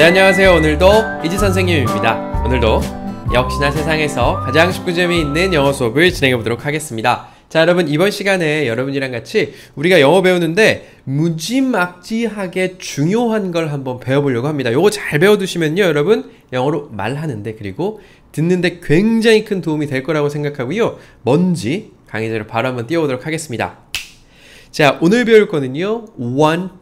네 안녕하세요 오늘도 이지 선생님입니다 오늘도 역시나 세상에서 가장 쉽고 재미있는 영어 수업을 진행해 보도록 하겠습니다 자 여러분 이번 시간에 여러분이랑 같이 우리가 영어 배우는데 무지막지하게 중요한 걸 한번 배워보려고 합니다 요거 잘 배워두시면요 여러분 영어로 말하는데 그리고 듣는데 굉장히 큰 도움이 될 거라고 생각하고요 뭔지 강의자로 바로 한번 띄워보도록 하겠습니다 자 오늘 배울 거는요 want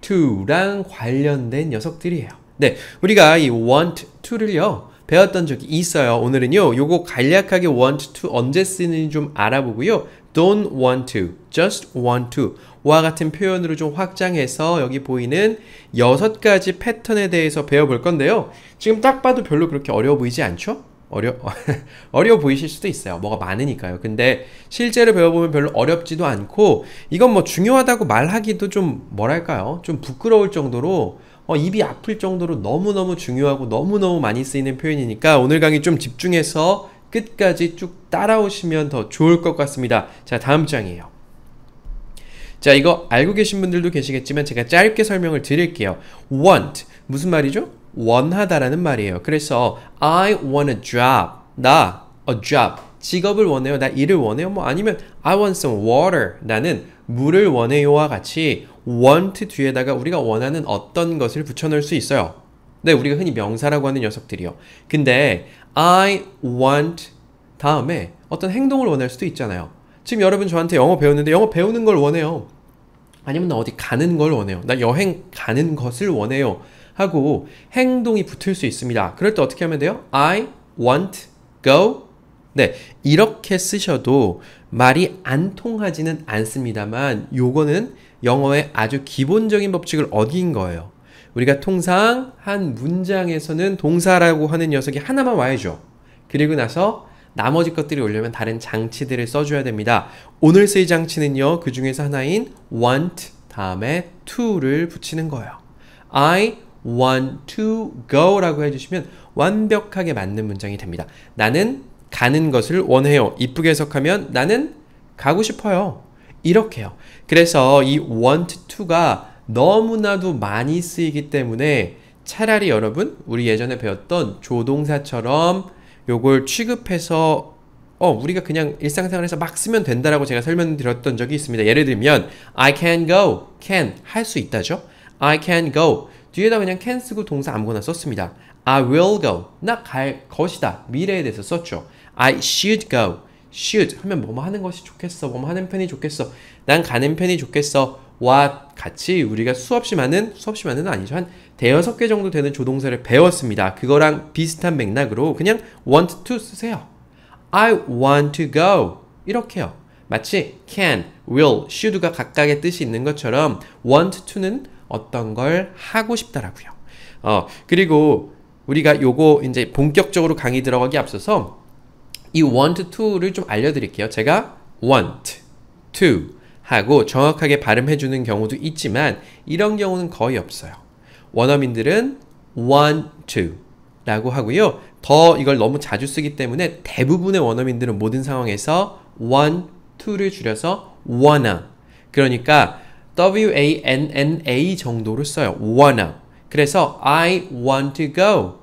to랑 관련된 녀석들이에요 네, 우리가 이 want to를요. 배웠던 적이 있어요. 오늘은요. 요거 간략하게 want to 언제 쓰는지 좀 알아보고요. don't want to, just want to 와 같은 표현으로 좀 확장해서 여기 보이는 여섯 가지 패턴에 대해서 배워볼 건데요. 지금 딱 봐도 별로 그렇게 어려워 보이지 않죠? 어려, 어려 보이실 수도 있어요. 뭐가 많으니까요. 근데 실제로 배워보면 별로 어렵지도 않고 이건 뭐 중요하다고 말하기도 좀 뭐랄까요? 좀 부끄러울 정도로 어, 입이 아플 정도로 너무너무 중요하고 너무너무 많이 쓰이는 표현이니까 오늘 강의 좀 집중해서 끝까지 쭉 따라오시면 더 좋을 것 같습니다. 자, 다음 장이에요. 자, 이거 알고 계신 분들도 계시겠지만 제가 짧게 설명을 드릴게요. want 무슨 말이죠? 원하다라는 말이에요. 그래서 I want a job. 나 a job 직업을 원해요. 나 일을 원해요. 뭐 아니면 I want some water. 나는 물을 원해요와 같이 want 뒤에다가 우리가 원하는 어떤 것을 붙여넣을 수 있어요. 네, 우리가 흔히 명사라고 하는 녀석들이요. 근데 I want 다음에 어떤 행동을 원할 수도 있잖아요. 지금 여러분 저한테 영어 배우는데 영어 배우는 걸 원해요. 아니면 나 어디 가는 걸 원해요. 나 여행 가는 것을 원해요. 하고 행동이 붙을 수 있습니다. 그럴 때 어떻게 하면 돼요? I want go 네, 이렇게 쓰셔도 말이 안 통하지는 않습니다만 요거는 영어의 아주 기본적인 법칙을 어긴 거예요. 우리가 통상 한 문장에서는 동사라고 하는 녀석이 하나만 와야죠. 그리고 나서 나머지 것들이 오려면 다른 장치들을 써줘야 됩니다. 오늘 쓰의 장치는요, 그 중에서 하나인 want 다음에 to를 붙이는 거예요. I want to go 라고 해주시면 완벽하게 맞는 문장이 됩니다. 나는 가는 것을 원해요. 이쁘게 해석하면 나는 가고 싶어요. 이렇게요. 그래서 이 want to가 너무나도 많이 쓰이기 때문에 차라리 여러분 우리 예전에 배웠던 조동사처럼 요걸 취급해서 어 우리가 그냥 일상생활에서 막 쓰면 된다라고 제가 설명드렸던 적이 있습니다. 예를 들면 I can go, can 할 수 있다죠. I can go 뒤에다 그냥 can 쓰고 동사 아무거나 썼습니다. I will go 나 갈 것이다 미래에 대해서 썼죠. I should go. should 하면 뭐뭐 하는 것이 좋겠어. 뭐뭐 하는 편이 좋겠어. 난 가는 편이 좋겠어. what 같이 우리가 수없이 많은 수없이 많은 아니죠. 한 대여섯 개 정도 되는 조동사를 배웠습니다. 그거랑 비슷한 맥락으로 그냥 want to 쓰세요. I want to go. 이렇게요. 마치 can, will, should가 각각의 뜻이 있는 것처럼 want to는 어떤 걸 하고 싶다라고요. 어, 그리고 우리가 요거 이제 본격적으로 강의 들어가기 앞서서 이 want to를 좀 알려드릴게요. 제가 want to 하고 정확하게 발음해주는 경우도 있지만 이런 경우는 거의 없어요. 원어민들은 want to 라고 하고요. 더 이걸 너무 자주 쓰기 때문에 대부분의 원어민들은 모든 상황에서 want to를 줄여서 wanna 그러니까 w-a-n-n-a 정도로 써요. wanna 그래서 I want to go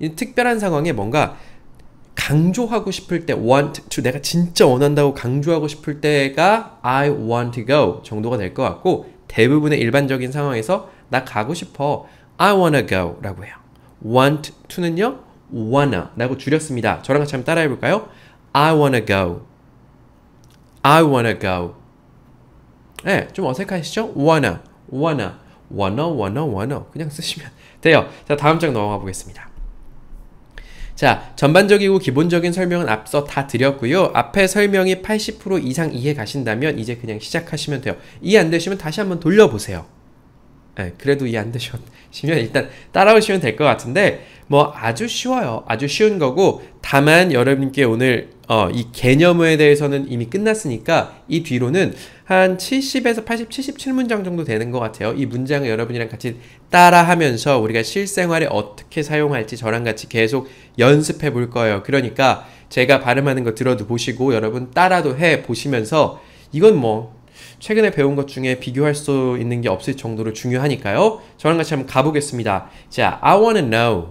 이 특별한 상황에 뭔가 강조하고 싶을 때 want to 내가 진짜 원한다고 강조하고 싶을 때가 I want to go 정도가 될 것 같고 대부분의 일반적인 상황에서 나 가고 싶어 I wanna go 라고 해요 want to는요 wanna 라고 줄였습니다 저랑 같이 한번 따라해 볼까요? I wanna go I wanna go 네, 좀 어색하시죠? wanna wanna wanna wanna wanna 그냥 쓰시면 돼요 자 다음 장 넘어가 보겠습니다 자, 전반적이고 기본적인 설명은 앞서 다 드렸고요. 앞에 설명이 80% 이상 이해 가신다면 이제 그냥 시작하시면 돼요. 이해 안 되시면 다시 한번 돌려보세요. 네, 그래도 이해 안 되시면 일단 따라오시면 될 것 같은데 뭐 아주 쉬워요. 아주 쉬운 거고 다만 여러분께 오늘 어, 이 개념에 대해서는 이미 끝났으니까 이 뒤로는 한 70에서 80, 77문장 정도 되는 것 같아요. 이 문장을 여러분이랑 같이 따라하면서 우리가 실생활에 어떻게 사용할지 저랑 같이 계속 연습해 볼 거예요. 그러니까 제가 발음하는 거 들어도 보시고 여러분 따라도 해 보시면서 이건 뭐 최근에 배운 것 중에 비교할 수 있는 게 없을 정도로 중요하니까요. 저랑 같이 한번 가보겠습니다. 자, I wanna know.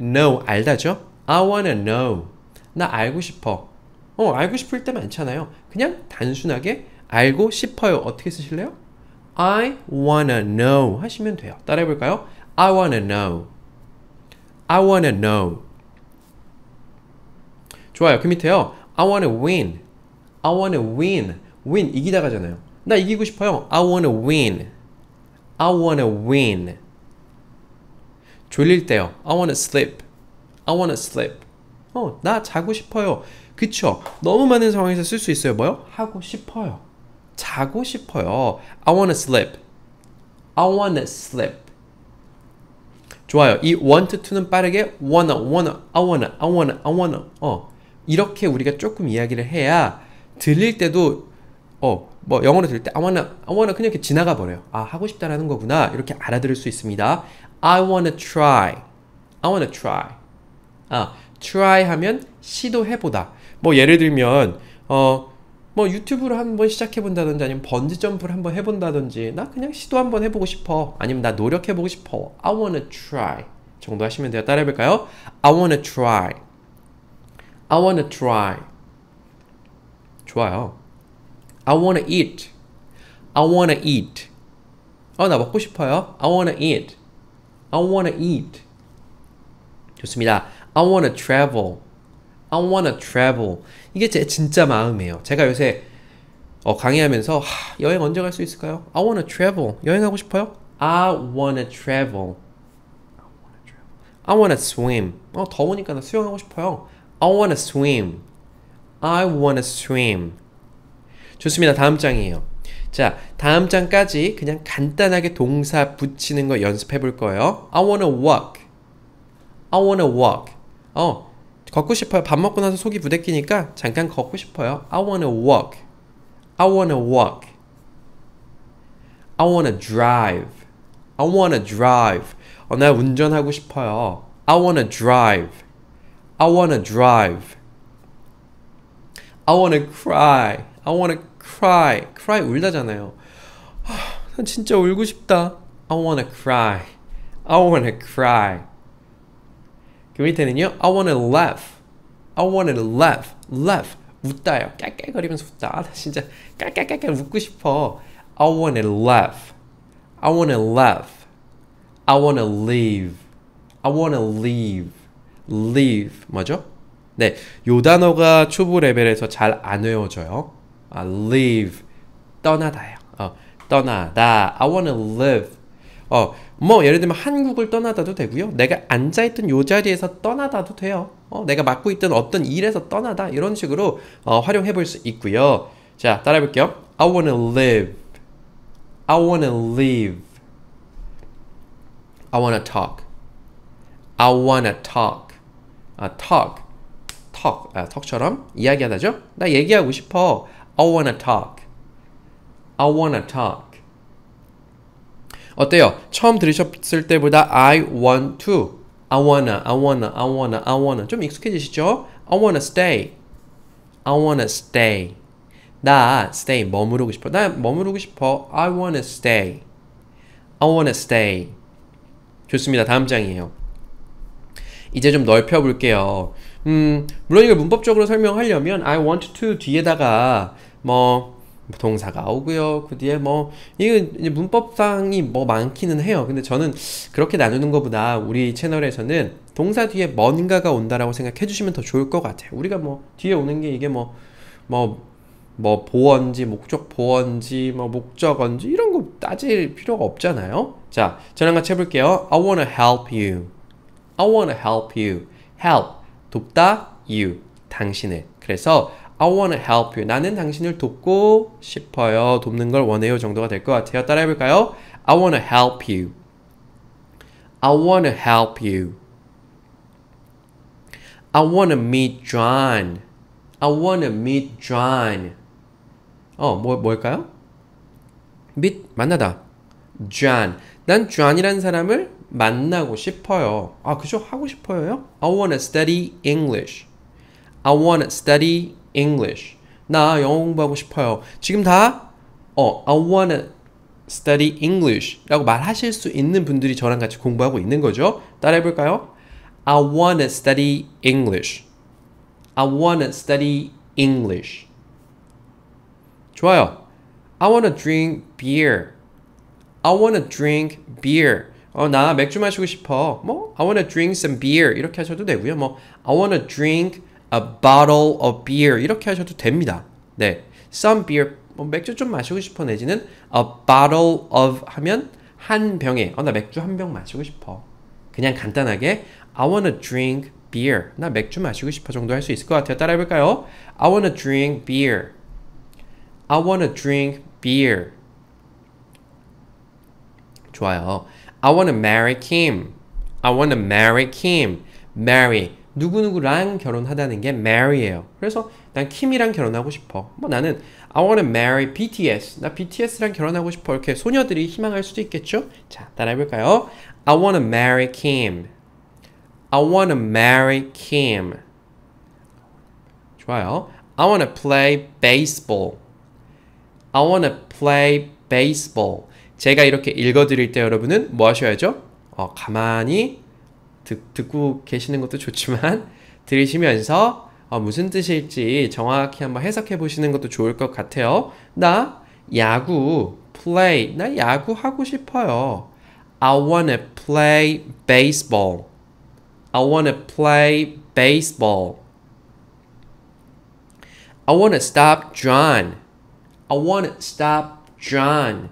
know 알다죠? I wanna know. 나 알고 싶어. 어, 알고 싶을 때 많잖아요. 그냥 단순하게 알고 싶어요. 어떻게 쓰실래요? I wanna know 하시면 돼요. 따라해 볼까요? I wanna know. I wanna know. 좋아요. 그 밑에요. I wanna win. I wanna win. win 이기다가잖아요. 나 이기고 싶어요. I wanna win. I wanna win. 졸릴 때요. I wanna sleep. I wanna sleep. 어, 나 자고 싶어요. 그쵸? 너무 많은 상황에서 쓸 수 있어요. 뭐요? 하고 싶어요. 자고 싶어요. I wanna sleep. I wanna sleep. 좋아요. 이 want to는 빠르게 wanna, wanna, I wanna, I wanna, I wanna. 어. 이렇게 우리가 조금 이야기를 해야 들릴 때도 어, 뭐 영어로 들을 때 I wanna, I wanna 그냥 이렇게 지나가 버려요. 아, 하고 싶다라는 거구나. 이렇게 알아들을 수 있습니다. I wanna try. I wanna try. 아, try 하면 시도해보다. 뭐 예를 들면 어 뭐 유튜브를 한번 시작해 본다든지 아니면 번지 점프를 한번 해 본다든지 나 그냥 시도 한번 해 보고 싶어. 아니면 나 노력해 보고 싶어. I wanna try. 정도 하시면 돼요. 따라해 볼까요? I wanna try. I wanna try. 좋아요. I wanna eat. I wanna eat. 어, 나 먹고 싶어요. I wanna eat. I wanna eat. 좋습니다. I wanna travel. I wanna travel. 이게 제 진짜 마음이에요. 제가 요새 어, 강의하면서 하, 여행 언제 갈 수 있을까요? I wanna travel. 여행하고 싶어요? I wanna travel. I wanna swim. 어, 더우니까 나 수영하고 싶어요. I wanna swim. I wanna swim. 좋습니다. 다음 장이에요. 자, 다음 장까지 그냥 간단하게 동사 붙이는 거 연습해 볼 거예요. I wanna walk. I wanna walk. 어, 걷고 싶어요. 밥 먹고 나서 속이 부대끼니까 잠깐 걷고 싶어요. I wanna walk. I wanna walk. I wanna drive. I wanna drive. 어, 나 운전하고 싶어요. I wanna drive. I wanna drive. I wanna cry. I wanna cry. cry 울다잖아요. 난 진짜 울고 싶다. I wanna cry. I wanna cry. 교니테는요. I wanna laugh. I wanna laugh. laugh. 웃다요. 깔깔거리면서 웃다. 아, 나 진짜 깔깔깔깔 웃고 싶어. I wanna laugh. I wanna laugh. I wanna leave. I wanna leave. leave. 뭐죠? 네, 요 단어가 초보 레벨에서 잘 안 외워져요. 아, leave. 떠나다요. 어, 떠나다. I wanna live. 어, 뭐 예를 들면 한국을 떠나다도 되고요. 내가 앉아있던 요 자리에서 떠나다도 돼요. 어, 내가 맡고 있던 어떤 일에서 떠나다 이런 식으로 어, 활용해 볼 수 있고요. 자 따라해 볼게요. I wanna live. I wanna live. I wanna talk. I wanna talk. 아, talk. talk. 아, talk처럼 이야기하다죠? 나 얘기하고 싶어. I wanna talk. I wanna talk. 어때요? 처음 들으셨을 때보다 I want to, I wanna, I wanna, I wanna, I wanna 좀 익숙해지시죠? I wanna stay, I wanna stay. 나 stay 머무르고 싶어. 나 머무르고 싶어. I wanna stay, I wanna stay. 좋습니다. 다음 장이에요. 이제 좀 넓혀볼게요. 음, 물론 이걸 문법적으로 설명하려면 I want to 뒤에다가 뭐 동사가 오고요. 그 뒤에 뭐 이게 문법상이 뭐 많기는 해요. 근데 저는 그렇게 나누는 것보다 우리 채널에서는 동사 뒤에 뭔가가 온다라고 생각해 주시면 더 좋을 것 같아요. 우리가 뭐 뒤에 오는 게 이게 뭐 뭐, 뭐 보언지 목적 보언지 뭐 목적언지 이런 거 따질 필요가 없잖아요. 자, 저랑 같이 해볼게요. I wanna help you. I wanna help you. Help 돕다 you 당신을. 그래서 I wanna help you. 나는 당신을 돕고 싶어요. 돕는 걸 원해요 정도가 될 것 같아요. 따라해 볼까요? I wanna help you. I wanna help you. I wanna meet John. I wanna meet John. 어, 뭐, 뭘까요? meet, 만나다. John. 난 John이라는 사람을 만나고 싶어요. 아, 그죠? 하고 싶어요요? I wanna study English. I wanna study English. 나 영어 공부하고 싶어요. 지금 다 어, I wanna study English 라고 말하실 수 있는 분들이 저랑 같이 공부하고 있는 거죠. 따라해 볼까요? I wanna study English. I wanna study English. 좋아요. I wanna drink beer. I wanna drink beer. 어, 나 맥주 마시고 싶어. 뭐 I wanna drink some beer 이렇게 하셔도 되고요. 뭐 I wanna drink a bottle of beer 이렇게 하셔도 됩니다. 네, some beer 뭐 맥주 좀 마시고 싶어 내지는 a bottle of 하면 한 병에 어나 맥주 한 병 마시고 싶어. 그냥 간단하게 I wanna drink beer 나 맥주 마시고 싶어 정도 할 수 있을 것 같아요. 따라해볼까요? I wanna drink beer. I wanna drink beer. 좋아요. I wanna marry Kim. I wanna marry Kim. marry 누구누구랑 결혼하다는 게 marry예요. 그래서 난 킴이랑 결혼하고 싶어. 뭐 나는 I wanna marry BTS. 나 BTS랑 결혼하고 싶어. 이렇게 소녀들이 희망할 수도 있겠죠? 자, 따라해 볼까요? I wanna marry Kim. I wanna marry Kim. 좋아요. I wanna play baseball. I wanna play baseball. 제가 이렇게 읽어 드릴 때 여러분은 뭐 하셔야죠? 어, 가만히 듣, 듣고 계시는 것도 좋지만 들으시면서 어, 무슨 뜻일지 정확히 한번 해석해 보시는 것도 좋을 것 같아요. 나 야구 play 나 야구 하고 싶어요. I wanna play baseball. I wanna play baseball. I wanna stop John. I wanna stop John.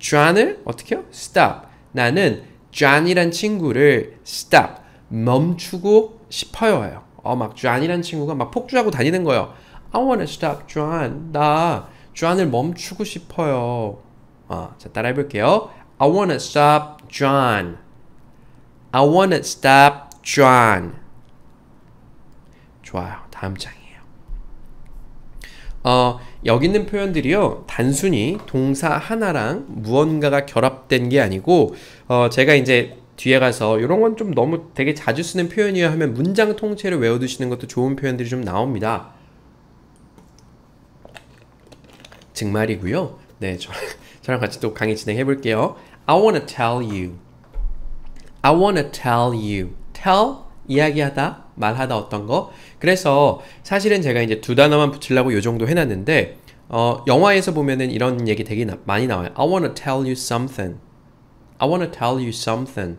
John을 어떻게요? Stop. 나는 존이란 친구를 stop 멈추고 싶어요 해요. 어막 존이란 친구가 막 폭주하고 다니는 거예요. I wanna stop John. 나 존을 멈추고 싶어요. 어, 자 따라해 볼게요. I wanna stop John. I wanna stop John. 좋아요. 다음 장이에요. 어, 여기 있는 표현들이요 단순히 동사 하나랑 무언가가 결합된 게 아니고 어, 제가 이제 뒤에 가서 이런 건 좀 너무 되게 자주 쓰는 표현이야 하면 문장 통째로 외워두시는 것도 좋은 표현들이 좀 나옵니다. 정말이고요. 네, 저, 저랑 같이 또 강의 진행해 볼게요. I wanna tell you. I wanna tell you. tell 이야기하다 말하다 어떤 거 그래서 사실은 제가 이제 두 단어만 붙이려고 요 정도 해놨는데 어, 영화에서 보면은 이런 얘기 되게 나, 많이 나와요 I wanna tell you something I wanna tell you something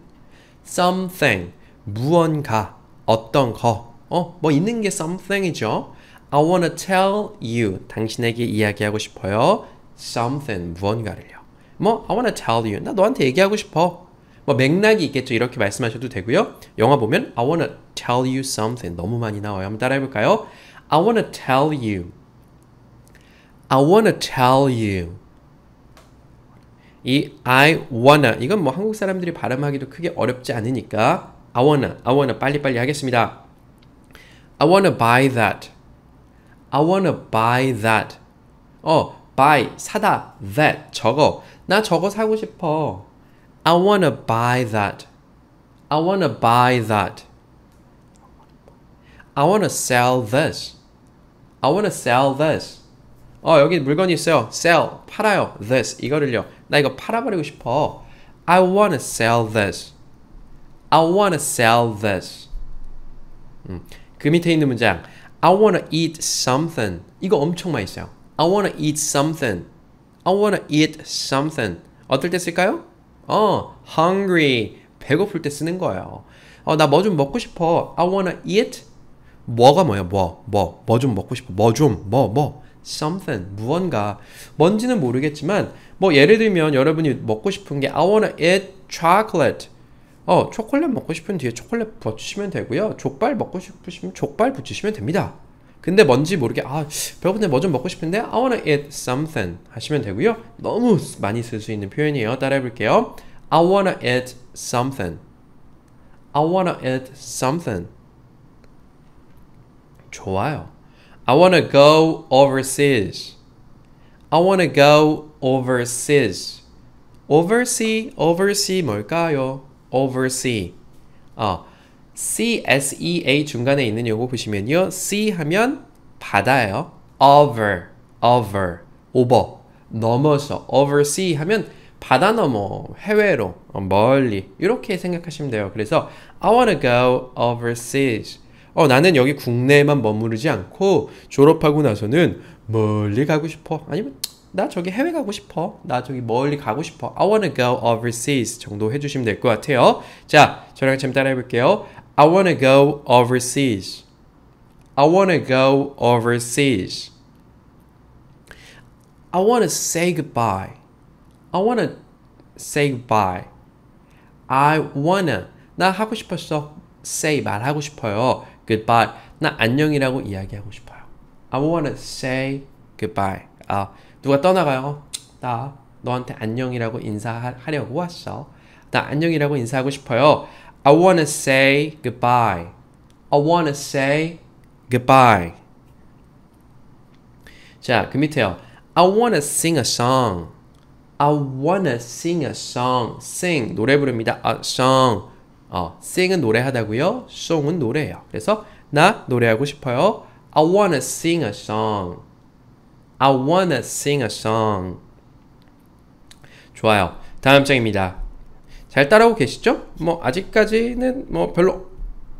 something 무언가 어떤 거 어? 뭐 있는 게 something이죠 I wanna tell you 당신에게 이야기하고 싶어요 something 무언가를요 뭐 I wanna tell you 나 너한테 얘기하고 싶어 뭐 맥락이 있겠죠. 이렇게 말씀하셔도 되고요. 영화 보면 I wanna tell you something 너무 많이 나와요. 한번 따라해 볼까요? I wanna tell you. I wanna tell you. 이 I wanna 이건 뭐 한국 사람들이 발음하기도 크게 어렵지 않으니까 I wanna, I wanna 빨리빨리 하겠습니다. I wanna buy that. I wanna buy that. 어, buy 사다 that 저거 나 저거 사고 싶어. I want to buy that. I want to buy that. I want to sell this. I want to sell this. 어, 여기 물건이 있어요. sell, 팔아요. this, 이거를요. 나 이거 팔아버리고 싶어. I want to sell this. I want to sell this. 음, 그 밑에 있는 문장. I want to eat something. 이거 엄청 많이 있어요. I want to eat something. I want to eat something. 어떨 때 쓸까요? 어, hungry. 배고플 때 쓰는 거예요. 어, 나 뭐 좀 먹고 싶어. I wanna eat. 뭐가 뭐야? 뭐, 뭐, 뭐 좀 먹고 싶어. 뭐 좀, 뭐, 뭐. something, 무언가. 뭔지는 모르겠지만, 뭐, 예를 들면 여러분이 먹고 싶은 게 I wanna eat chocolate. 어, 초콜릿 먹고 싶은 뒤에 초콜릿 붙이시면 되고요. 족발 먹고 싶으시면 족발 붙이시면 됩니다. 근데 뭔지 모르게 아 배고픈데 뭐 좀 먹고 싶은데 I wanna eat something 하시면 되고요. 너무 많이 쓸 수 있는 표현이에요. 따라해 볼게요. I wanna eat something. I wanna eat something. 좋아요. I wanna go overseas. I wanna go overseas. oversee, oversee 뭘까요? oversee. 어, CSEA 중간에 있는 요거 보시면요. C 하면 바다예요. over, over, over, 넘어서, oversea 하면 바다 넘어, 해외로, 어, 멀리 이렇게 생각하시면 돼요. 그래서 I wanna go overseas. 어, 나는 여기 국내에만 머무르지 않고 졸업하고 나서는 멀리 가고 싶어. 아니면 나 저기 해외 가고 싶어. 나 저기 멀리 가고 싶어. I wanna go overseas 정도 해주시면 될 것 같아요. 자, 저랑 같이 따라해 볼게요. I want to go overseas. I want to go overseas. I want to say goodbye. I want to say goodbye. I wanna 나 하고 싶었어. say 말하고 싶어요. goodbye. 나 안녕이라고 이야기하고 싶어요. I wanna say goodbye. 아, 누가 떠나가요? 나 너한테 안녕이라고 인사하려고 왔어. 나 안녕이라고 인사하고 싶어요. I wanna say goodbye. I wanna say goodbye. 자, 그 밑에요. I wanna sing a song. I wanna sing a song. sing 노래 부릅니다. a song. 어, sing은 노래하다고요. song은 노래예요. 그래서 나 노래하고 싶어요. I wanna sing a song. I wanna sing a song. 좋아요. 다음 장입니다. 잘 따라오고 계시죠? 뭐 아직까지는 뭐 별로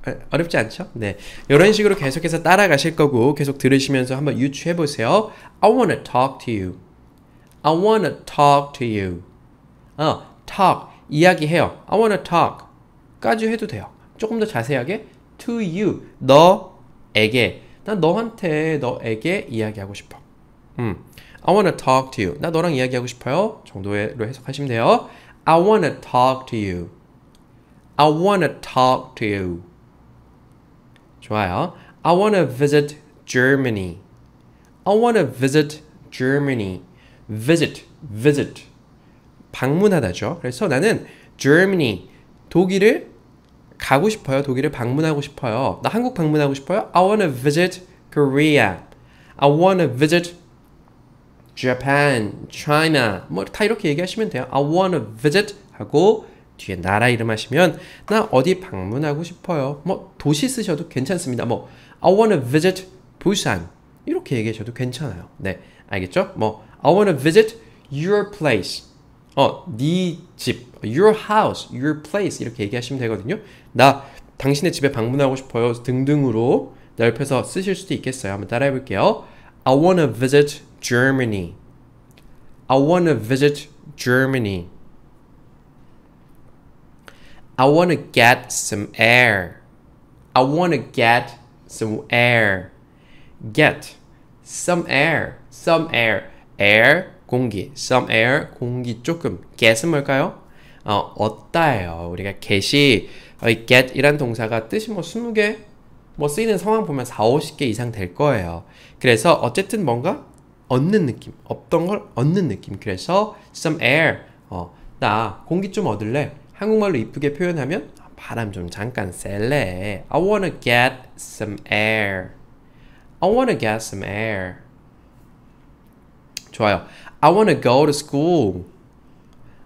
아, 어렵지 않죠? 네. 이런 식으로 계속해서 따라가실 거고 계속 들으시면서 한번 유추해 보세요. I wanna talk to you. I wanna talk to you. 어, talk 이야기해요. I wanna talk 까지 해도 돼요. 조금 더 자세하게 to you 너에게 난 너한테 너에게 이야기하고 싶어. 음. I wanna talk to you. 나 너랑 이야기하고 싶어요. 정도로 해석하시면 돼요. I want to talk to you. I want to talk to you. 좋아요. I want to visit Germany. I want to visit Germany. visit visit 방문하다죠. 그래서 나는 Germany 독일을 가고 싶어요. 독일을 방문하고 싶어요. 나 한국 방문하고 싶어요. I want to visit Korea. I want to visit Japan, China 뭐 다 이렇게 얘기하시면 돼요. I w a n t a visit 하고 뒤에 나라 이름 하시면 나 어디 방문하고 싶어요. 뭐 도시 쓰셔도 괜찮습니다. 뭐 I w a n t a visit Busan 이렇게 얘기하셔도 괜찮아요. 네, 알겠죠? 뭐 I w a n t a visit your place. 어, 네 집, your house, your place 이렇게 얘기하시면 되거든요. 나 당신의 집에 방문하고 싶어요 등등으로 넓혀서 쓰실 수도 있겠어요. 한번 따라해 볼게요. I want to visit Germany. I want to visit Germany. I want to get some air. I want to get some air. Get some air. Some air. air 공기. some air 공기 조금. get은 뭘까요? 어, 얻다예요. 우리가 get이 get이란 동사가 뜻이 뭐 20개 뭐 쓰이는 상황 보면 4, 50개 이상 될 거예요. 그래서 어쨌든 뭔가 얻는 느낌, 없던 걸 얻는 느낌. 그래서 some air, 어, 나 공기 좀 얻을래. 한국말로 이쁘게 표현하면 바람 좀 잠깐 쐴래. I wanna get some air. I wanna get some air. 좋아요. I wanna go to school.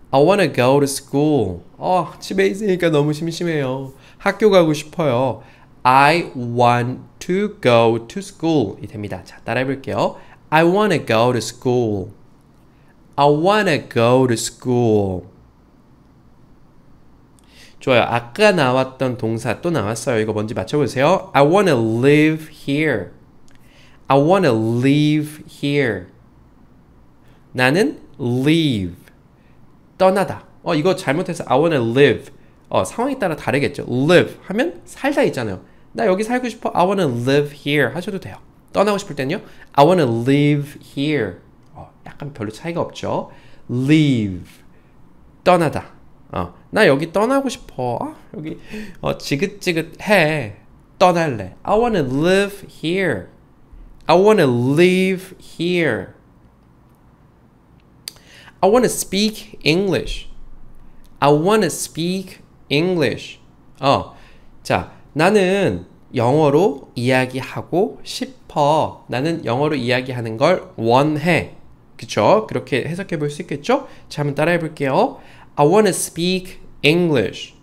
I wanna go to school. 어, 집에 있으니까 너무 심심해요. 학교 가고 싶어요. I want to go to school이 됩니다. 자, 따라해 볼게요. I want to go to school. I want to go to school. 좋아요. 아까 나왔던 동사 또 나왔어요. 이거 뭔지 맞춰보세요. I want to live here. I want to live here. 나는 leave. 떠나다. 어, 이거 잘못해서 I want to live. 어, 상황에 따라 다르겠죠. live 하면 살다 있잖아요. 나 여기 살고 싶어. I wanna live here 하셔도 돼요. 떠나고 싶을 때는요. I wanna live here. 어, 약간 별로 차이가 없죠. leave 떠나다. 어, 나 여기 떠나고 싶어. 여기 어, 지긋지긋해. 떠날래. I wanna live here. I wanna live here. I wanna speak English. I wanna speak English. 어, 자, 나는 영어로 이야기하고 싶어. 나는 영어로 이야기하는 걸 원해. 그쵸? 그렇게 해석해 볼 수 있겠죠? 자, 한번 따라해 볼게요. I wanna speak English.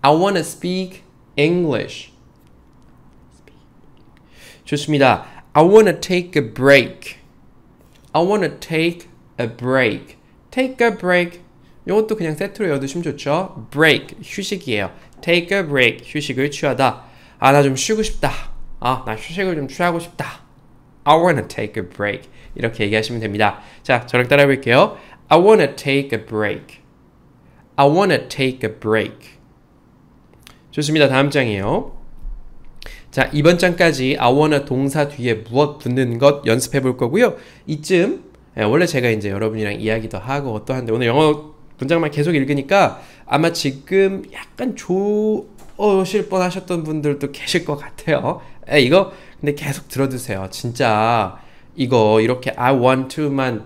I wanna speak English. 좋습니다. I wanna take a break. I wanna take a break. take a break. 이것도 그냥 세트로 외워두시면 좋죠. break 휴식이에요. take a break 휴식을 취하다 아 나 좀 쉬고 싶다 아나 휴식을 좀 취하고 싶다 I wanna take a break 이렇게 얘기하시면 됩니다 자 저랑 따라 해볼게요 I wanna take a break I wanna take a break 좋습니다 다음 장이에요 자 이번 장까지 I wanna 동사 뒤에 무엇 붙는 것 연습해 볼 거고요 이쯤 예, 원래 제가 이제 여러분이랑 이야기도 하고 어떠한데 오늘 영어 문장만 계속 읽으니까 아마 지금 약간 좋으실 뻔 하셨던 분들도 계실 것 같아요. 에이, 거 근데 계속 들어두세요. 진짜 이거 이렇게 I want to만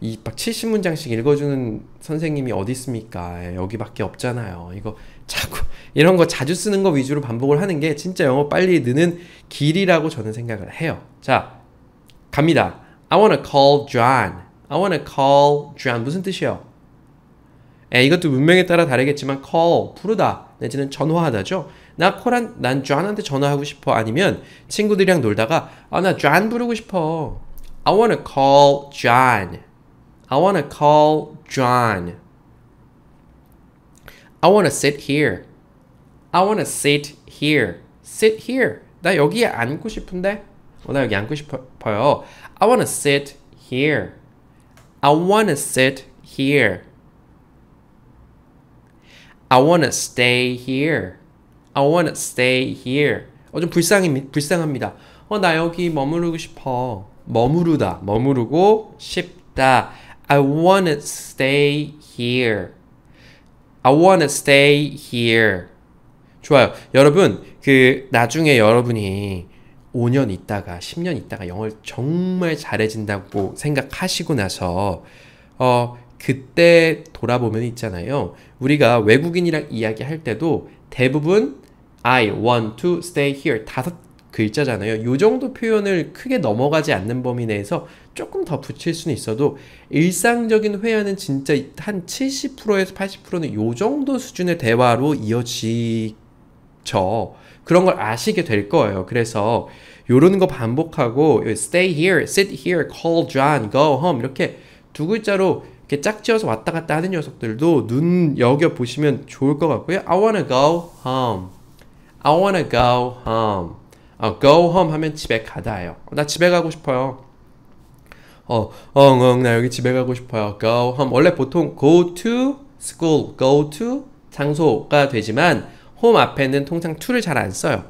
이막 70문장씩 읽어주는 선생님이 어디 있습니까? 여기밖에 없잖아요. 이거 자꾸 이런 거 자주 쓰는 거 위주로 반복을 하는 게 진짜 영어 빨리 느는 길이라고 저는 생각을 해요. 자, 갑니다. I wanna call John. I wanna call John. 무슨 뜻이에요? 이것도 문명에 따라 다르겠지만 call 부르다 내지는 전화하다죠. 나 코란 난 존한테 전화하고 싶어 아니면 친구들이랑 놀다가 아 나 존 부르고 싶어. I wanna call John. I wanna call John. I wanna sit here. I wanna sit here. Sit here. 나 여기에 앉고 싶은데. 어, 나 여기 앉고 싶어요. I wanna sit here. I wanna sit here. I wanna stay here. I wanna stay here. 어, 좀 불쌍히, 불쌍합니다. 어, 나 여기 머무르고 싶어. 머무르다. 머무르고 싶다. I wanna stay here. I wanna stay here. 좋아요. 여러분, 그, 나중에 여러분이 5년 있다가, 10년 있다가 영어를 정말 잘해진다고 생각하시고 나서, 어, 그때 돌아보면 있잖아요. 우리가 외국인이랑 이야기할 때도 대부분 I want to stay here 다섯 글자잖아요. 요 정도 표현을 크게 넘어가지 않는 범위 내에서 조금 더 붙일 수는 있어도 일상적인 회화는 진짜 한 70%에서 80%는 요 정도 수준의 대화로 이어지죠. 그런 걸 아시게 될 거예요. 그래서 요런 거 반복하고 stay here, sit here, call John, go home 이렇게 두 글자로 이렇게 짝지어서 왔다 갔다 하는 녀석들도 눈 여겨 보시면 좋을 것 같고요. I wanna go home. I wanna go home. 어, go home 하면 집에 가다예요. 어, 나 집에 가고 싶어요. 어, 엉엉 어, 나 여기 집에 가고 싶어요. go home. 원래 보통 go to school, go to 장소가 되지만 home 앞에는 통상 to를 잘 안 써요.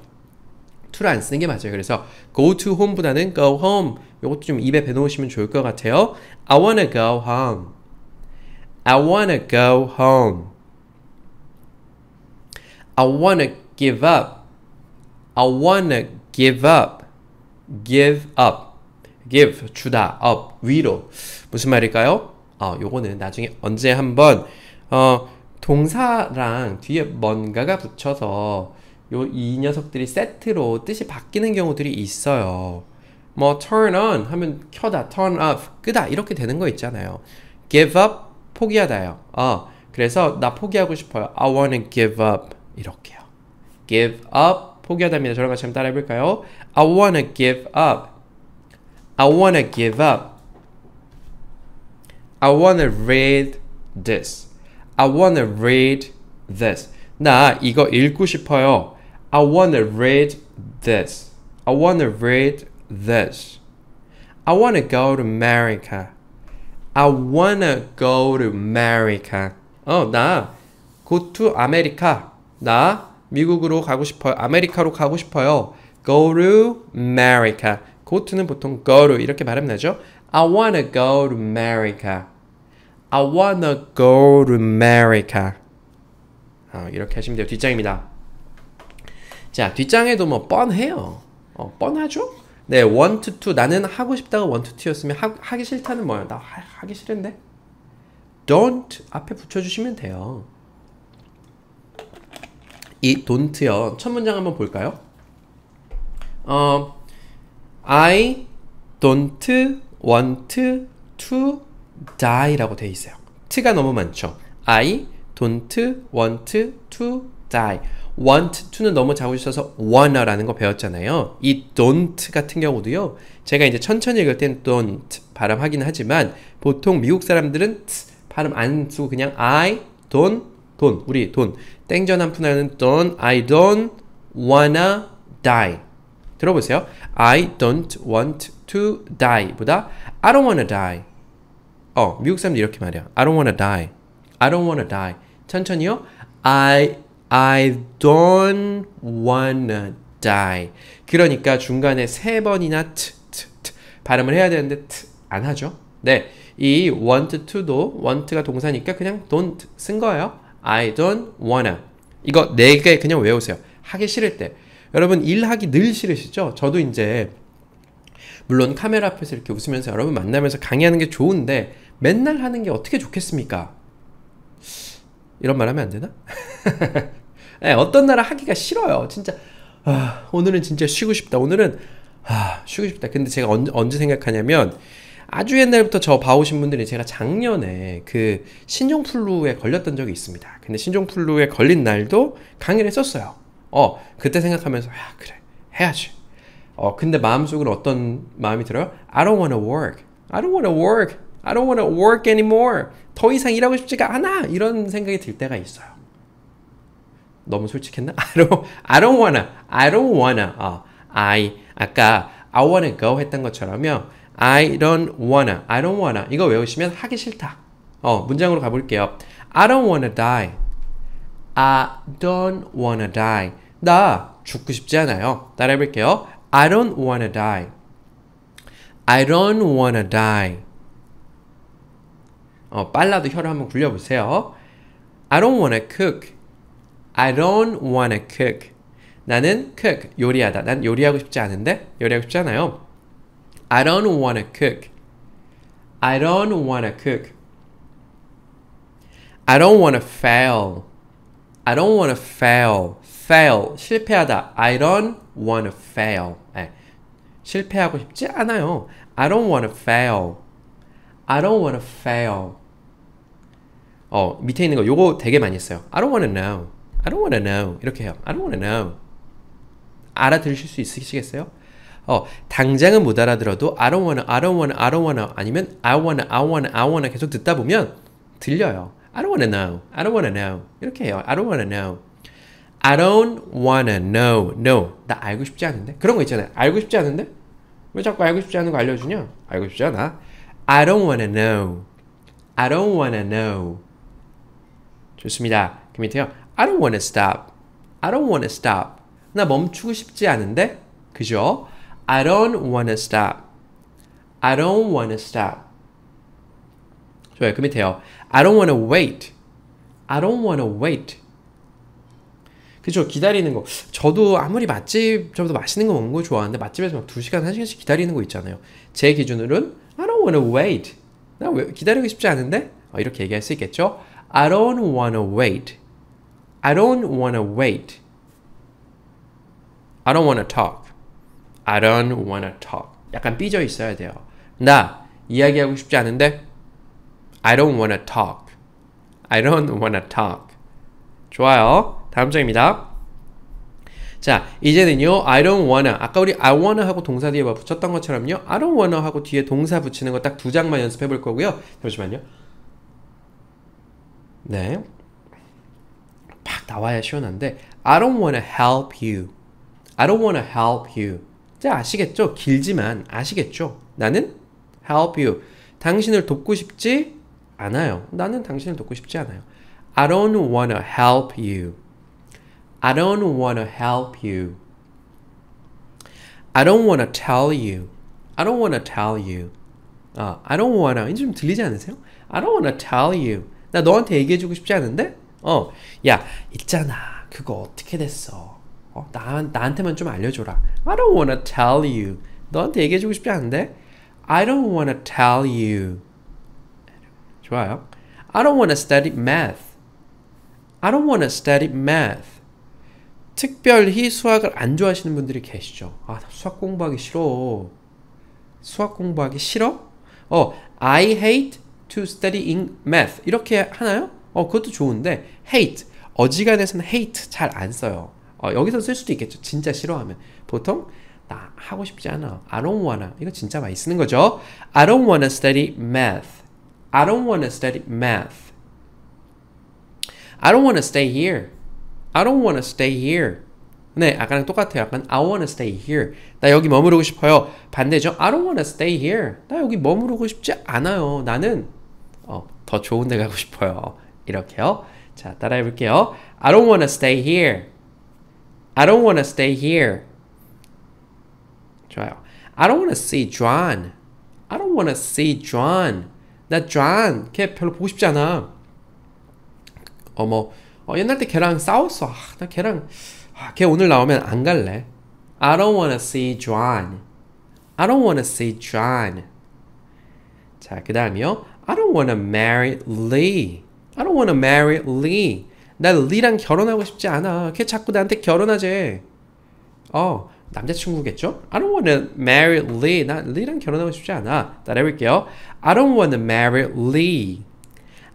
to를 안 쓰는 게 맞아요. 그래서 go to home보다는 go home 요것도 좀 입에 배놓으시면 좋을 것 같아요. I wanna go home. I wanna go home. I wanna give up. I wanna give up. give up. give 주다 up 위로 무슨 말일까요? 어, 요거는 나중에 언제 한번 어, 동사랑 뒤에 뭔가가 붙여서 요 이 녀석들이 세트로 뜻이 바뀌는 경우들이 있어요. 뭐 turn on 하면 켜다, turn off 끄다 이렇게 되는 거 있잖아요. give up 포기하다요. 어, 그래서 나 포기하고 싶어요. I wanna give up. 이렇게요. give up. 포기하다입니다. 저랑 같이 한번 따라 해볼까요? I wanna give up. I wanna give up. I wanna read this. I wanna read this. 나 이거 읽고 싶어요. I wanna read this. I wanna read this. I wanna go to America. I wanna go to America. 어, 나 go to America. 나 미국으로 가고 싶어요. 아메리카로 가고 싶어요. go to America. go to는 보통 go to 이렇게 발음 나죠? I wanna go to America. I wanna go to America. 어, 이렇게 하시면 돼요. 뒷장입니다. 자, 뒷장에도 뭐 뻔해요. 어, 뻔하죠? 네, 원, 투, 투. 나는 하고 싶다가 원, 투, 투였으면 하, 기 싫다는 뭐예요? 나 하, 기 싫은데. don't 앞에 붙여 주시면 돼요. 이 don't요. 첫 문장 한번 볼까요? 어 I don't want to die라고 돼 있어요. t가 너무 많죠. I don't want to die. want to는 너무 자주셔서 wanna라는 거 배웠잖아요. 이 don't 같은 경우도요. 제가 이제 천천히 읽을 땐 don't 발음하긴 하지만 보통 미국 사람들은 발음 안 쓰고 그냥 I don't 돈 우리 돈 땡전 한 푼하는 don't I don't wanna die 들어보세요. I don't want to die보다 I don't wanna die. 어 미국 사람들 이렇게 말해요. I don't wanna die. I don't wanna die. 천천히요. I I don't wanna die. 그러니까 중간에 세 번이나 t, t, t 발음을 해야 되는데 t 안 하죠. 네, 이 want to도 want가 동사니까 그냥 don't 쓴 거예요. I don't wanna. 이거 네 개 그냥 외우세요. 하기 싫을 때. 여러분 일하기 늘 싫으시죠? 저도 이제 물론 카메라 앞에서 이렇게 웃으면서 여러분 만나면서 강의하는 게 좋은데 맨날 하는 게 어떻게 좋겠습니까? 이런 말 하면 안 되나? 네, 어떤 날은 하기가 싫어요. 진짜 아, 오늘은 진짜 쉬고 싶다. 오늘은 아, 쉬고 싶다. 근데 제가 언, 언제 생각하냐면 아주 옛날부터 저 봐오신 분들이 제가 작년에 그 신종플루에 걸렸던 적이 있습니다. 근데 신종플루에 걸린 날도 강의를 했었어요. 어, 그때 생각하면서 야, 아, 그래. 해야지. 어, 근데 마음속으로 어떤 마음이 들어요? I don't wanna work. I don't wanna work. I don't wanna work anymore. 더 이상 일하고 싶지가 않아. 이런 생각이 들 때가 있어요. 너무 솔직했나? I don't, I don't wanna, I don't wanna. 어, I 아까 I wanna go 했던 것처럼요. I don't wanna, I don't wanna. 이거 외우시면 하기 싫다. 어, 문장으로 가볼게요. I don't wanna die. I don't wanna die. 나 죽고 싶지 않아요. 따라해볼게요. I don't wanna die. I don't wanna die. 어, 빨라도 혀를 한번 굴려보세요. I don't wanna cook. I don't wanna cook. 나는 cook, 요리하다. 난 요리하고 싶지 않은데? 요리하고 싶지 않아요. I don't wanna cook. I don't wanna cook. I don't wanna fail. I don't wanna fail. fail. 실패하다. I don't wanna fail. 네. 실패하고 싶지 않아요. I don't wanna fail. I don't wanna fail. 어, 밑에 있는 거 요거 되게 많이 써요. I don't wanna know. I don't wanna know. 이렇게 해요. I don't wanna know. 알아들으실 수 있으시겠어요? 어, 당장은 못 알아들어도 I don't wanna, I don't wanna, I don't wanna 아니면 I wanna, I wanna, I wanna 계속 듣다 보면 들려요. I don't wanna know. I don't wanna know. 이렇게 해요. I don't wanna know. I don't wanna know. No. 나 알고 싶지 않은데? 그런 거 있잖아요. 알고 싶지 않은데? 왜 자꾸 알고 싶지 않은 거 알려주냐? 알고 싶지 않아. I don't wanna know. I don't wanna know. 좋습니다. 그 밑에요. I don't wanna stop. I don't wanna stop. 나 멈추고 싶지 않은데? 그죠? I don't wanna stop. I don't wanna stop. 좋아요. 그 밑에요. I don't wanna wait. I don't wanna wait. 그죠 기다리는 거 저도 아무리 맛집 저도 맛있는 거 먹는 거 좋아하는데 맛집에서 막 2시간 1시간씩 기다리는 거 있잖아요 제 기준으로는 I don't wanna wait 나 왜, 기다리고 싶지 않은데 이렇게 얘기할 수 있겠죠 I don't wanna wait I don't want to wait. I don't want to talk. I don't want to talk. 약간 삐져 있어야 돼요. 나 이야기하고 싶지 않은데 I don't want to talk. I don't want to talk. 좋아요. 다음 장입니다. 자, 이제는요. I don't wanna. 아까 우리 I wanna 하고 동사 뒤에 붙였던 것처럼요. I don't wanna 하고 뒤에 동사 붙이는 거 딱 두 장만 연습해 볼 거고요. 잠시만요. 네. 팍 나와야 시원한데 I don't wanna help you. I don't wanna help you. 이 아시겠죠? 길지만 아시겠죠? 나는 help you. 당신을 돕고 싶지 않아요. 나는 당신을 돕고 싶지 않아요. I don't wanna help you. I don't wanna help you. I don't wanna tell you. I don't wanna tell you. 아, I don't wanna. 이제 좀 들리지 않으세요? I don't wanna tell you. 나 너한테 얘기해주고 싶지 않은데? 어, 야, 있잖아. 그거 어떻게 됐어? 어, 나, 나한테만 좀 알려줘라. I don't wanna tell you. 너한테 얘기해주고 싶지 않은데? I don't wanna tell you. 좋아요. I don't wanna study math. I don't wanna study math. 특별히 수학을 안 좋아하시는 분들이 계시죠. 아, 수학 공부하기 싫어. 수학 공부하기 싫어? 어, I hate to study in math. 이렇게 하나요? 어, 그것도 좋은데 hate 어지간해서는 hate 잘 안 써요. 어, 여기서 쓸 수도 있겠죠. 진짜 싫어하면 보통 나 하고 싶지 않아. I don't wanna. 이거 진짜 많이 쓰는 거죠. I don't wanna study math. I don't wanna study math. I don't wanna stay here. I don't wanna stay here. 네, 아까랑 똑같아요. 약간 I wanna stay here. 나 여기 머무르고 싶어요. 반대죠. I don't wanna stay here. 나 여기 머무르고 싶지 않아요. 나는 어, 더 좋은 데 가고 싶어요. 이렇게요. 자, 따라해 볼게요. I don't wanna stay here. I don't wanna stay here. 좋아요. I don't wanna see John. I don't wanna see John. 나 John 걔 별로 보고 싶지 않아. 어머, 어, 옛날 때 걔랑 싸웠어. 아, 나 걔랑 아, 걔 오늘 나오면 안 갈래. I don't wanna see John. I don't wanna see John. 자, 그 다음이요. I don't wanna marry Lee. I don't wanna marry Lee. 나 e 랑 결혼하고 싶지 않아. 걔 자꾸 나한테 결혼하지 어, 남자친구겠죠? I don't wanna marry Lee. 나 e 랑 결혼하고 싶지 않아. 따라해볼게요. I don't wanna marry Lee.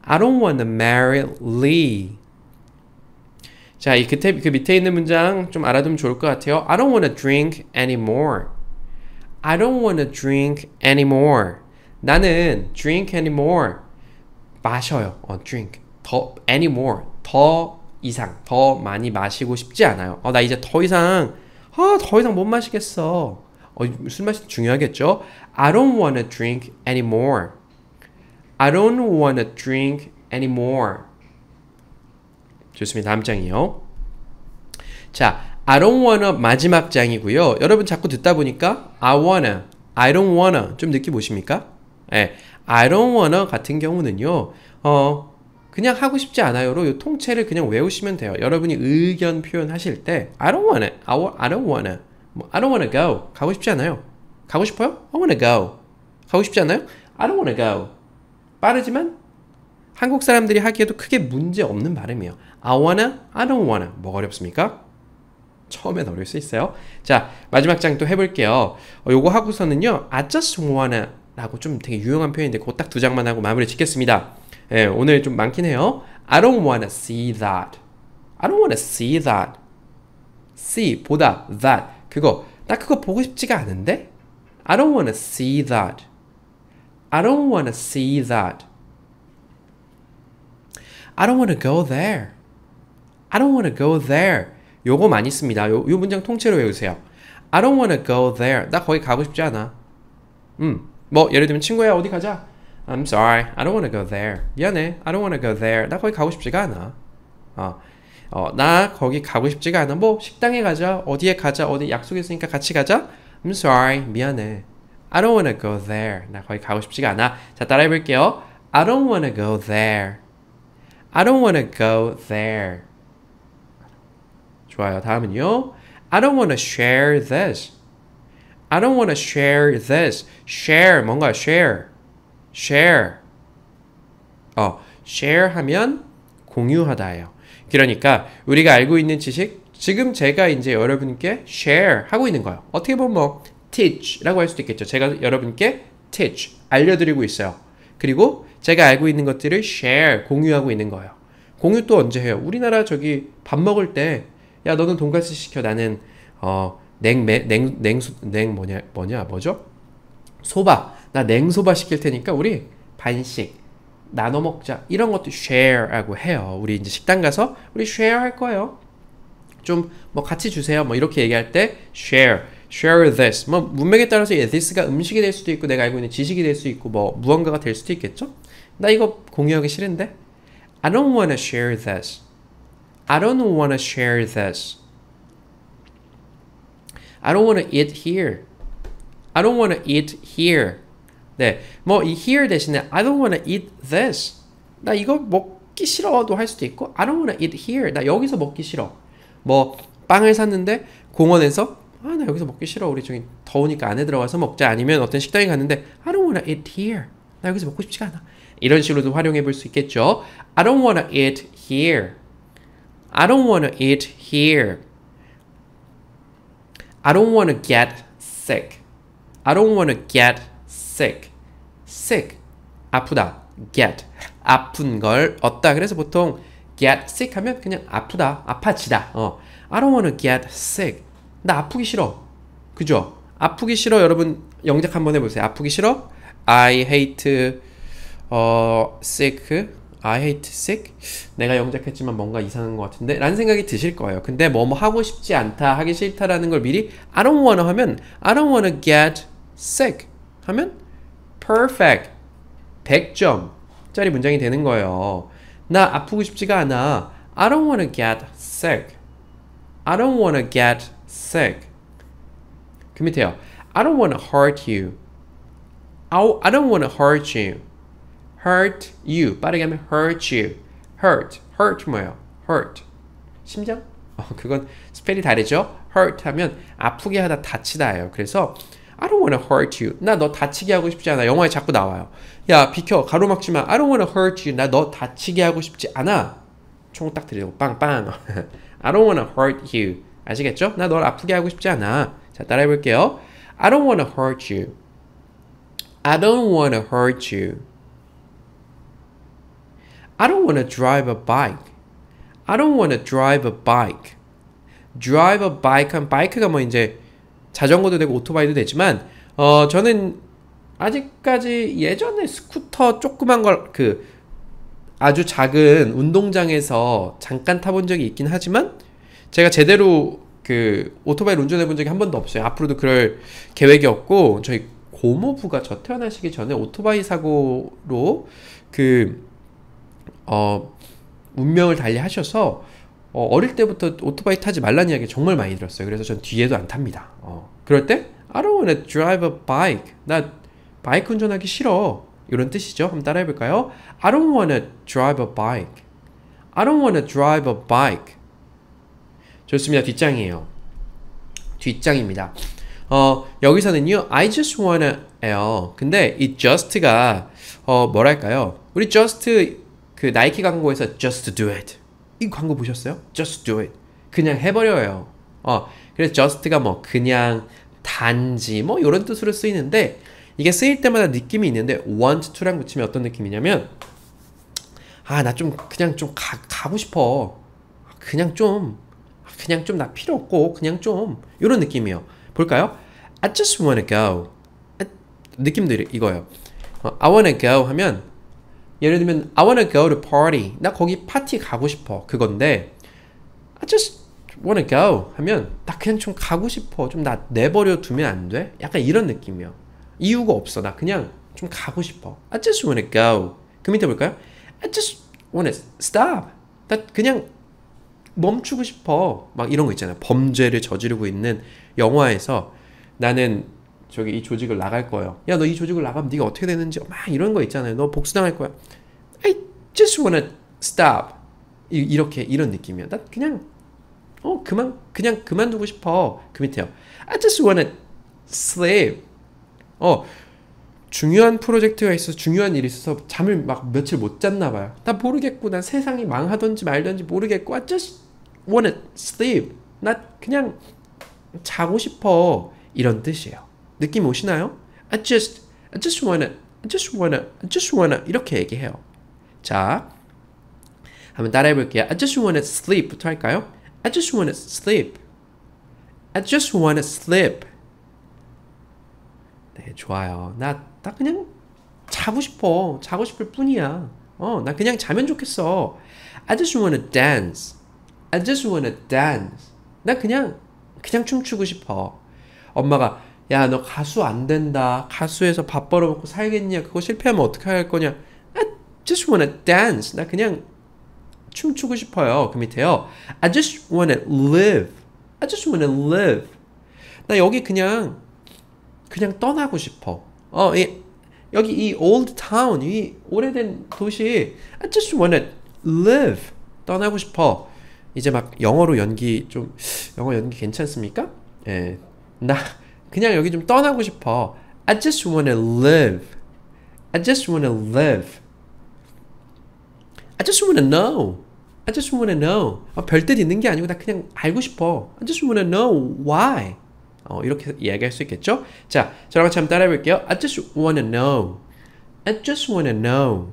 I don't wanna marry Lee. 자, 이 끝에, 그 밑에 있는 문장 좀 알아두면 좋을 것 같아요. I don't wanna drink anymore. I don't wanna drink anymore. 나는 drink anymore. 마셔요. 어, drink. 더 anymore. 더 이상. 더 많이 마시고 싶지 않아요. 어, 나 이제 더 이상 아, 더 이상 못 마시겠어. 어, 술 마시 중요하겠죠? I don't wanna drink anymore. I don't wanna drink anymore. 좋습니다. 다음 장이요. 자, I don't wanna 마지막 장이고요. 여러분 자꾸 듣다 보니까 I wanna, I don't wanna 좀 느낌 오십니까? 예, I don't wanna 같은 경우는요. 어, 그냥 하고 싶지 않아요로 이 통째를 그냥 외우시면 돼요. 여러분이 의견 표현하실 때 I don't wanna, I, I don't wanna, 뭐, I don't wanna go 가고 싶지 않아요. 가고 싶어요? I wanna go 가고 싶지 않아요? I don't wanna go 빠르지만 한국 사람들이 하기에도 크게 문제 없는 발음이에요. I wanna, I don't wanna 뭐가 어렵습니까? 처음엔 어려울 수 있어요. 자 마지막 장 또 해볼게요. 어, 요거 하고서는요 I just wanna 라고 좀 되게 유용한 표현인데 그거 딱 두 장만 하고 마무리 짓겠습니다. 예, 오늘 좀 많긴 해요. I don't wanna see that. I don't wanna see that. see 보다 that 그거 나 그거 보고 싶지가 않은데 I don't wanna see that. I don't wanna see that. I don't wanna go there. I don't wanna go there. 요거 많이 씁니다. 요, 요 문장 통째로 외우세요. I don't wanna go there. 나 거기 가고 싶지 않아. 음, 뭐 예를 들면 친구야 어디 가자. I'm sorry, I don't wanna go there. 미안해, I don't wanna go there. 나 거기 가고 싶지가 않아. 어, 어, 나 거기 가고 싶지가 않아. 뭐 식당에 가자, 어디에 가자, 어디 약속 있으니까 같이 가자. I'm sorry, 미안해. I don't wanna go there. 나 거기 가고 싶지가 않아. 자, 따라해 볼게요. I don't wanna go there. I don't wanna go there. 좋아요. 다음은요. I don't wanna share this. I don't want to share this. share 뭔가 share share 어 share 하면 공유하다예요. 그러니까 우리가 알고 있는 지식 지금 제가 이제 여러분께 share 하고 있는 거예요. 어떻게 보면 뭐 teach라고 할 수도 있겠죠. 제가 여러분께 teach 알려드리고 있어요. 그리고 제가 알고 있는 것들을 share 공유하고 있는 거예요. 공유 또 언제 해요? 우리나라 저기 밥 먹을 때야 너는 돈가스 시켜 나는 어 냉, 냉 냉, 냉수, 냉 뭐냐, 뭐냐, 뭐죠? 소바. 나 냉소바 시킬 테니까 우리 반씩 나눠 먹자. 이런 것도 share라고 해요. 우리 이제 식당 가서 우리 share 할 거예요. 좀 뭐 같이 주세요. 뭐 이렇게 얘기할 때 share, share this. 뭐 문맥에 따라서 this가 음식이 될 수도 있고 내가 알고 있는 지식이 될수 있고 뭐 무언가가 될 수도 있겠죠? 나 이거 공유하기 싫은데. I don't wanna share this. I don't wanna share this. I don't want to eat here. I don't want to eat here. 네, 뭐이 here 대신에 I don't want to eat this. 나 이거 먹기 싫어도 할 수도 있고 I don't want to eat here. 나 여기서 먹기 싫어. 뭐 빵을 샀는데 공원에서 아 나 여기서 먹기 싫어. 우리 저기 더우니까 안에 들어가서 먹자. 아니면 어떤 식당에 갔는데 I don't want to eat here. 나 여기서 먹고 싶지가 않아. 이런 식으로도 활용해 볼 수 있겠죠. I don't want to eat here. I don't want to eat here. I don't want to get sick. I don't want to get sick. sick 아프다. get 아픈 걸 얻다. 그래서 보통 get sick 하면 그냥 아프다. 아파지다. 어. I don't want to get sick. 나 아프기 싫어. 그죠? 아프기 싫어 여러분 영작 한번 해 보세요. 아프기 싫어. I hate 어 sick I hate sick? 내가 영작했지만 뭔가 이상한 것 같은데? 라는 생각이 드실 거예요. 근데 뭐 뭐 하고 싶지 않다, 하기 싫다라는 걸 미리 I don't wanna 하면 I don't wanna get sick 하면 perfect 100점짜리 문장이 되는 거예요. 나 아프고 싶지가 않아. I don't wanna get sick. I don't wanna get sick. 그 밑에요. I don't wanna hurt you. I don't wanna hurt you. hurt you. 빠르게 하면 hurt you. hurt. hurt 뭐예요? hurt. 심장? 어, 그건 스펠이 다르죠? hurt 하면 아프게 하다 다치다예요. 그래서 I don't wanna hurt you. 나 너 다치게 하고 싶지 않아. 영화에 자꾸 나와요. 야, 비켜. 가로막지 마. I don't wanna hurt you. 나 너 다치게 하고 싶지 않아. 총 딱 들이고 빵빵. I don't wanna hurt you. 아시겠죠? 나 널 아프게 하고 싶지 않아. 자, 따라해 볼게요. I don't wanna hurt you. I don't wanna hurt you. I don't want to drive a bike. I don't want to drive a bike. drive a bike 한 바이크가 뭐 이제 자전거도 되고 오토바이도 되지만 어 저는 아직까지 예전에 스쿠터 조그만 걸 그 아주 작은 운동장에서 잠깐 타본 적이 있긴 하지만 제가 제대로 그 오토바이를 운전해 본 적이 한 번도 없어요. 앞으로도 그럴 계획이 없고 저희 고모부가 저 태어나시기 전에 오토바이 사고로 그 어, 운명을 달리하셔서 어, 어릴 때부터 오토바이 타지 말란 이야기 정말 많이 들었어요. 그래서 전 뒤에도 안 탑니다. 어, 그럴 때 I don't wanna drive a bike. 나 바이크 운전하기 싫어. 이런 뜻이죠. 한번 따라해 볼까요? I don't wanna drive a bike. I don't wanna drive a bike. 좋습니다. 뒷장이에요. 뒷장입니다. 어, 여기서는요. I just wanna L. 근데 이 just가 어, 뭐랄까요? 우리 just 그 나이키 광고에서 just do it 이 광고 보셨어요? just do it 그냥 해버려요 어 그래서 just가 뭐 그냥 단지 뭐 이런 뜻으로 쓰이는데 이게 쓰일 때마다 느낌이 있는데 want to랑 붙이면 어떤 느낌이냐면 아 나 좀 그냥 좀 가, 가고 싶어 그냥 좀 그냥 좀 나 필요 없고 그냥 좀 이런 느낌이에요 볼까요? I just wanna go 아, 느낌도 이거예요 어, I wanna go 하면 예를 들면 I wanna go to party. 나 거기 파티 가고 싶어. 그건데 I just wanna go 하면 나 그냥 좀 가고 싶어. 좀 나 내버려 두면 안 돼? 약간 이런 느낌이요. 이유가 없어. 나 그냥 좀 가고 싶어. I just wanna go. 그 밑에 볼까요? I just wanna stop. 나 그냥 멈추고 싶어. 막 이런 거 있잖아요. 범죄를 저지르고 있는 영화에서 나는 저기 이 조직을 나갈 거예요. 야 너 이 조직을 나가면 네가 어떻게 되는지 막 이런 거 있잖아요. 너 복수당할 거야. I just wanna stop. 이, 렇게 이런 느낌이야. 나 그냥 어 그만 그냥 그만두고 싶어. 그 밑에요. I just wanna sleep. 어 중요한 프로젝트가 있어서 중요한 일이 있어서 잠을 막 며칠 못 잤나 봐요. 나 모르겠고 난 세상이 망하던지 말던지 모르겠고 I just wanna sleep. 나 그냥 자고 싶어. 이런 뜻이에요. 느낌 오시나요? I just, I just wanna, I just wanna, I just wanna 이렇게 얘기해요. 자, 한번 따라해 볼게요. I just wanna sleep부터 할까요? I just wanna sleep. I just wanna sleep. 네, 좋아요. 나, 나 그냥 자고 싶어. 자고 싶을 뿐이야. 어, 나 그냥 자면 좋겠어. I just wanna dance. I just wanna dance. 나 그냥, 그냥 춤추고 싶어. 엄마가 야너 가수 안 된다 가수에서 밥 벌어먹고 살겠냐 그거 실패하면 어떻게 할 거냐 I just wanna dance 나 그냥 춤추고 싶어요 그 밑에요 I just wanna live I just wanna live 나 여기 그냥 그냥 떠나고 싶어 어 이, 여기 이 old town 이 오래된 도시 I just wanna live 떠나고 싶어 이제 막 영어로 연기 좀 영어 연기 괜찮습니까? 예. 나 그냥 여기 좀 떠나고 싶어. I just wanna live. I just wanna live. I just wanna know. I just wanna know. 어, 별뜻 있는 게 아니고 나 그냥 알고 싶어. I just wanna know why. 어, 이렇게 이야기할 수 있겠죠? 자, 저랑 같이 한번 따라해 볼게요. I just wanna know. I just wanna know.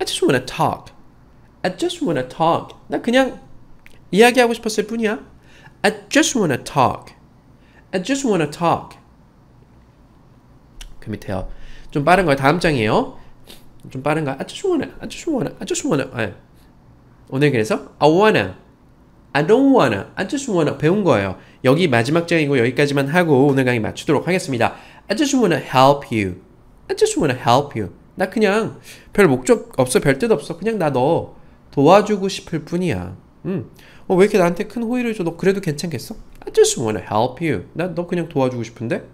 I just wanna talk. I just wanna talk. 나 그냥 이야기하고 싶었을 뿐이야. I just wanna talk. I just wanna talk. 그 밑에요. 좀 빠른 거예요. 다음 장이에요. 좀 빠른 거. I just wanna, I just wanna, I just wanna. 네. 오늘 그래서 I wanna, I don't wanna, I just wanna 배운 거예요. 여기 마지막 장이고 여기까지만 하고 오늘 강의 마치도록 하겠습니다. I just wanna help you. I just wanna help you. 나 그냥 별 목적 없어, 별 뜻 없어. 그냥 나 너 도와주고 싶을 뿐이야. 음. 어, 왜 이렇게 나한테 큰 호의를 줘? 너 그래도 괜찮겠어? I just wanna help you. 난너 그냥 도와주고 싶은데.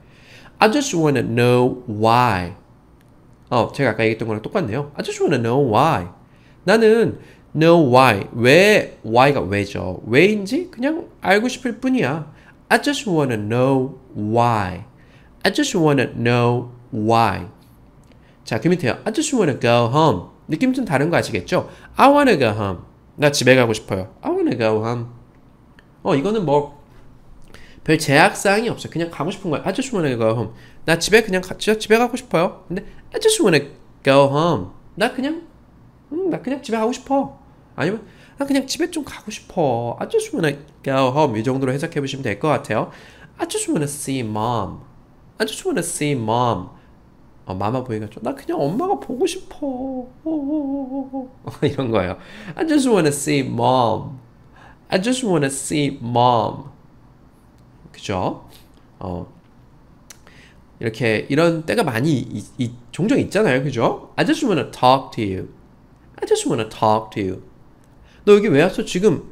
I just wanna know why. 어, 제가 아까 얘기했던 거랑 똑같네요. I just wanna know why. 나는 know why. 왜, why가 왜죠. 왜인지 그냥 알고 싶을 뿐이야. I just wanna know why. I just wanna know why. 자, 그 밑에요. I just wanna go home. 느낌 좀 다른 거 아시겠죠? I wanna go home. 나 집에 가고 싶어요. I wanna go home. 어, 이거는 뭐, 별 제약사항이 없어. 그냥 가고 싶은 거야. I just wanna go home. 나 집에 그냥 가, 집에 가고 싶어요. 근데 I just wanna go home. 나 그냥, 음, 나 그냥 집에 가고 싶어. 아니면, 나 그냥 집에 좀 가고 싶어. I just wanna go home. 이 정도로 해석해 보시면 될 것 같아요. I just wanna see mom. I just wanna see mom. 어, 마마보이가 좀나 그냥 엄마가 보고 싶어 이런 거예요. I just wanna see mom. I just wanna see mom. 그죠? 어 이렇게 이런 때가 많이 이, 이, 종종 있잖아요, 그죠? I just wanna talk to you. I just wanna talk to you. 너 여기 왜 왔어? 지금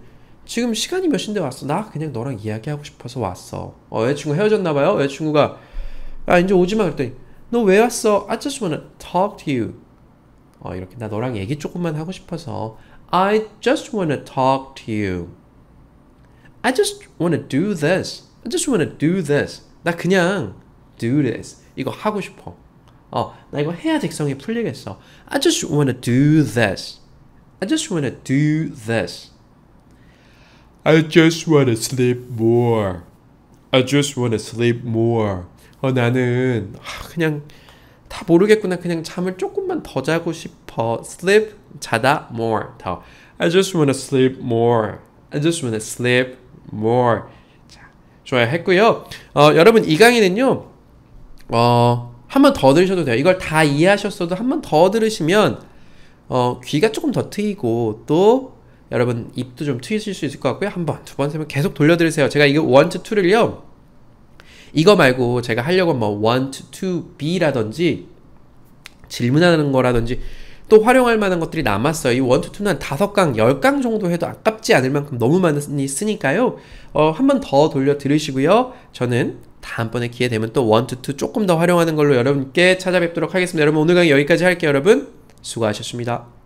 지금 시간이 몇 시인데 왔어? 나 그냥 너랑 이야기하고 싶어서 왔어. 어, 여자친구 헤어졌나봐요. 여자친구가 아 이제 오지마 그랬더니 너왜 왔어? I just wanna talk to you. 어, 이렇게 나 너랑 얘기 조금만 하고 싶어서 I just wanna talk to you. I just wanna do this. I just wanna do this. 나 그냥 do this. 이거 하고 싶어. 어, 나 이거 해야 직성이 풀리겠어. I just wanna do this. I just wanna do this. I just wanna sleep more. I just wanna sleep more. 어, 나는 아, 그냥 다 모르겠구나. 그냥 잠을 조금만 더 자고 싶어. Sleep 자다 more 더. I just wanna sleep more. I just wanna sleep more. 자, 좋아했고요. 어, 여러분 이 강의는요. 어, 한 번 더 들으셔도 돼요. 이걸 다 이해하셨어도 한 번 더 들으시면 어, 귀가 조금 더 트이고 또 여러분 입도 좀 트이실 수 있을 것 같고요. 한 번, 두 번, 세 번 계속 돌려 드리세요 제가 이거 원, 투, 2를요. 이거 말고 제가 하려고 뭐 want to be라든지 질문하는 거라든지 또 활용할 만한 것들이 남았어요. 이 원투 투는 다섯 강, 열강 정도 해도 아깝지 않을 만큼 너무 많이 쓰니까요. 어, 한 번 더 돌려 들으시고요. 저는 다음번에 기회 되면 또 원투 투 조금 더 활용하는 걸로 여러분께 찾아뵙도록 하겠습니다. 여러분 오늘 강의 여기까지 할게요. 여러분 수고하셨습니다.